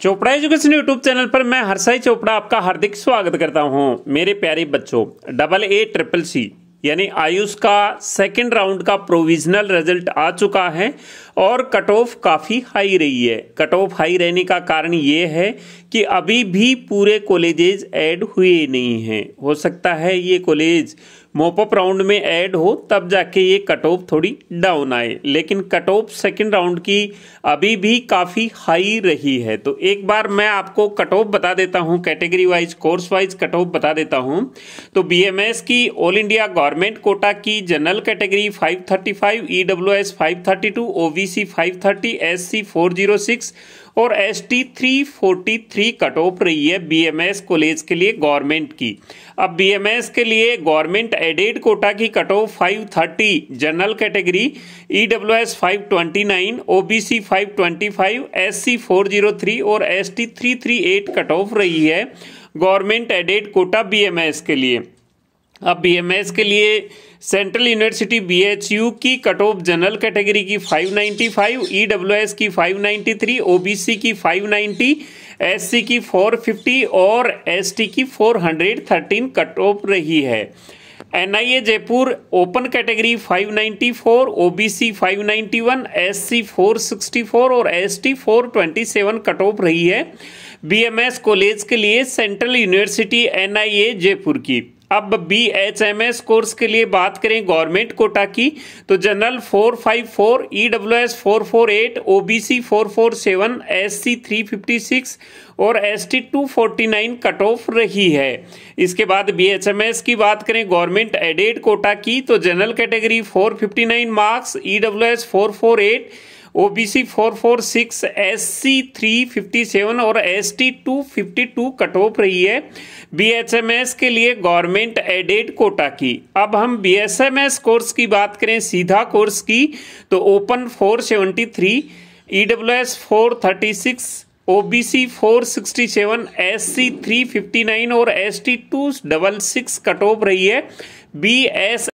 Chopra education YouTube channel पर मैं हर्षाई चोपड़ा आपका हार्दिक स्वागत करता हूं मेरे प्यारे बच्चों डबल ए ट्रिपल सी यानी आयुष का सेकंड राउंड का प्रोविजनल रिजल्ट आ चुका है और कट ऑफ काफ़ी हाई रही है कट ऑफ हाई रहने का कारण ये है कि अभी भी पूरे कॉलेजेस ऐड हुए नहीं हैं हो सकता है ये कॉलेज मोपअप राउंड में ऐड हो तब जाके ये कट ऑफ थोड़ी डाउन आए लेकिन कट ऑफ सेकेंड राउंड की अभी भी काफ़ी हाई रही है तो एक बार मैं आपको कट ऑफ बता देता हूँ category wise course wise cut off बता देता हूँ तो बीएमएस की ऑल इंडिया गवर्नमेंट कोटा की general category 535 EWS 532 O B C five thirty S C four zero six और S T three forty three cut off रही है B M S college के लिए गवर्नमेंट की अब बी एम एस के लिए गवर्नमेंट एडेड e कोटा की cut off five thirty general category E W S five twenty nine O B C five twenty five S C four zero three और S T three three eight cut off रही है government aided e quota B M S के लिए अब BMS के लिए central university BHU की cut off general category की 595 ईडब्ल्यूएस e की 593 ओबीसी की 590 एससी की 450 और एसटी की 413 कट ऑफ रही है NIA Jaipur open category 594 OBC 591 SC 464 और एसटी 427 कट ऑफ रही है बीएमएस कॉलेज के लिए सेंट्रल यूनिवर्सिटी एनआईए जयपुर की अब B H M S course के लिए बात करें गवर्नमेंट कोटा की तो general four five four E W S four four eight O B C four four seven S C three fifty six और S T two forty nine cut off रही है इसके बाद बी एच एम एस की बात करें government aided quota की तो general category four fifty nine marks E W S four four eight O B C four four six S C three fifty seven और S T two fifty two cut off रही है B H M S के लिए government aided quota की अब हम B S M S course की बात करें सीधा कोर्स की तो open four seventy three E W S four thirty six O B C four sixty seven S C three fifty nine और S T two double six cut off रही है B S